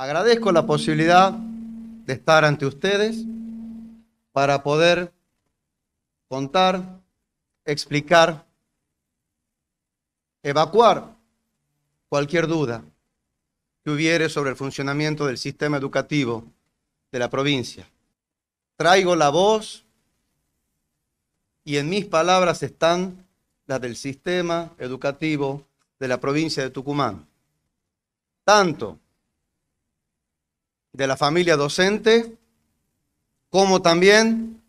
Agradezco la posibilidad de estar ante ustedes para poder contar, explicar, evacuar cualquier duda que hubiere sobre el funcionamiento del sistema educativo de la provincia. Traigo la voz y en mis palabras están las del sistema educativo de la provincia de Tucumán. Tanto de la familia docente, como también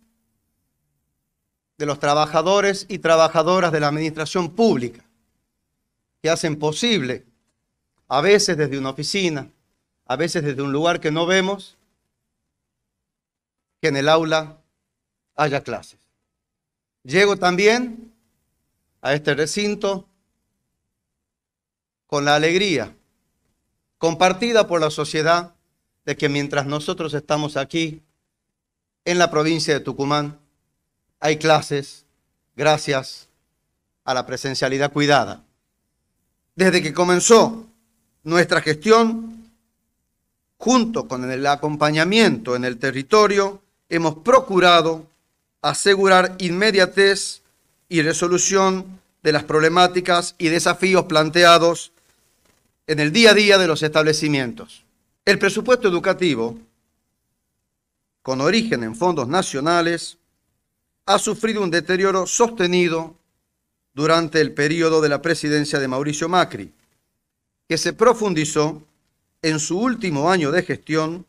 de los trabajadores y trabajadoras de la administración pública, que hacen posible, a veces desde una oficina, a veces desde un lugar que no vemos, que en el aula haya clases. Llego también a este recinto con la alegría compartida por la sociedad de que mientras nosotros estamos aquí en la provincia de Tucumán, hay clases gracias a la presencialidad cuidada. Desde que comenzó nuestra gestión, junto con el acompañamiento en el territorio, hemos procurado asegurar inmediatez y resolución de las problemáticas y desafíos planteados en el día a día de los establecimientos. El presupuesto educativo, con origen en fondos nacionales, ha sufrido un deterioro sostenido durante el periodo de la presidencia de Mauricio Macri, que se profundizó en su último año de gestión,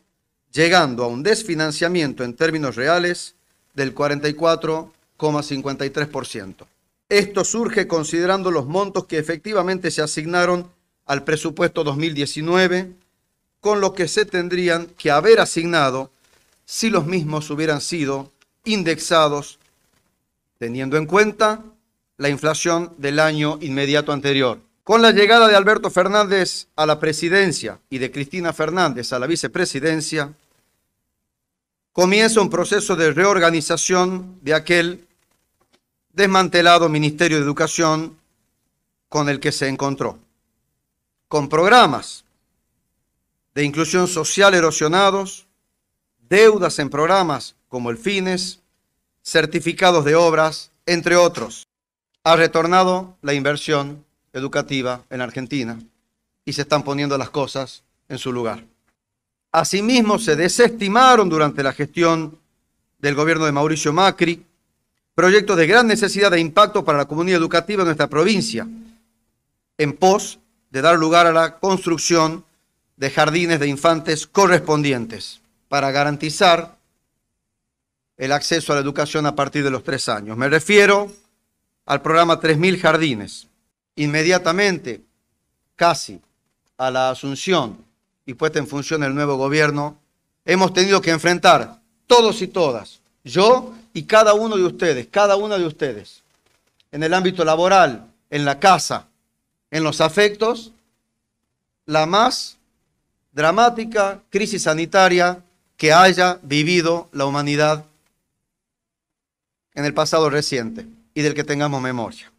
llegando a un desfinanciamiento en términos reales del 44,53%. Esto surge considerando los montos que efectivamente se asignaron al presupuesto 2019 con lo que se tendrían que haber asignado si los mismos hubieran sido indexados teniendo en cuenta la inflación del año inmediato anterior. Con la llegada de Alberto Fernández a la presidencia y de Cristina Fernández a la vicepresidencia, comienza un proceso de reorganización de aquel desmantelado Ministerio de Educación con el que se encontró, con programas de inclusión social erosionados, deudas en programas como el FINES, certificados de obras, entre otros. Ha retornado la inversión educativa en Argentina y se están poniendo las cosas en su lugar. Asimismo, se desestimaron durante la gestión del gobierno de Mauricio Macri proyectos de gran necesidad de impacto para la comunidad educativa en nuestra provincia, en pos de dar lugar a la construcción de jardines de infantes correspondientes para garantizar el acceso a la educación a partir de los tres años. Me refiero al programa 3.000 jardines. Inmediatamente, casi a la asunción y puesta en función el nuevo gobierno, hemos tenido que enfrentar todos y todas, yo y cada uno de ustedes, cada una de ustedes, en el ámbito laboral, en la casa, en los afectos, la más dramática crisis sanitaria que haya vivido la humanidad en el pasado reciente y del que tengamos memoria.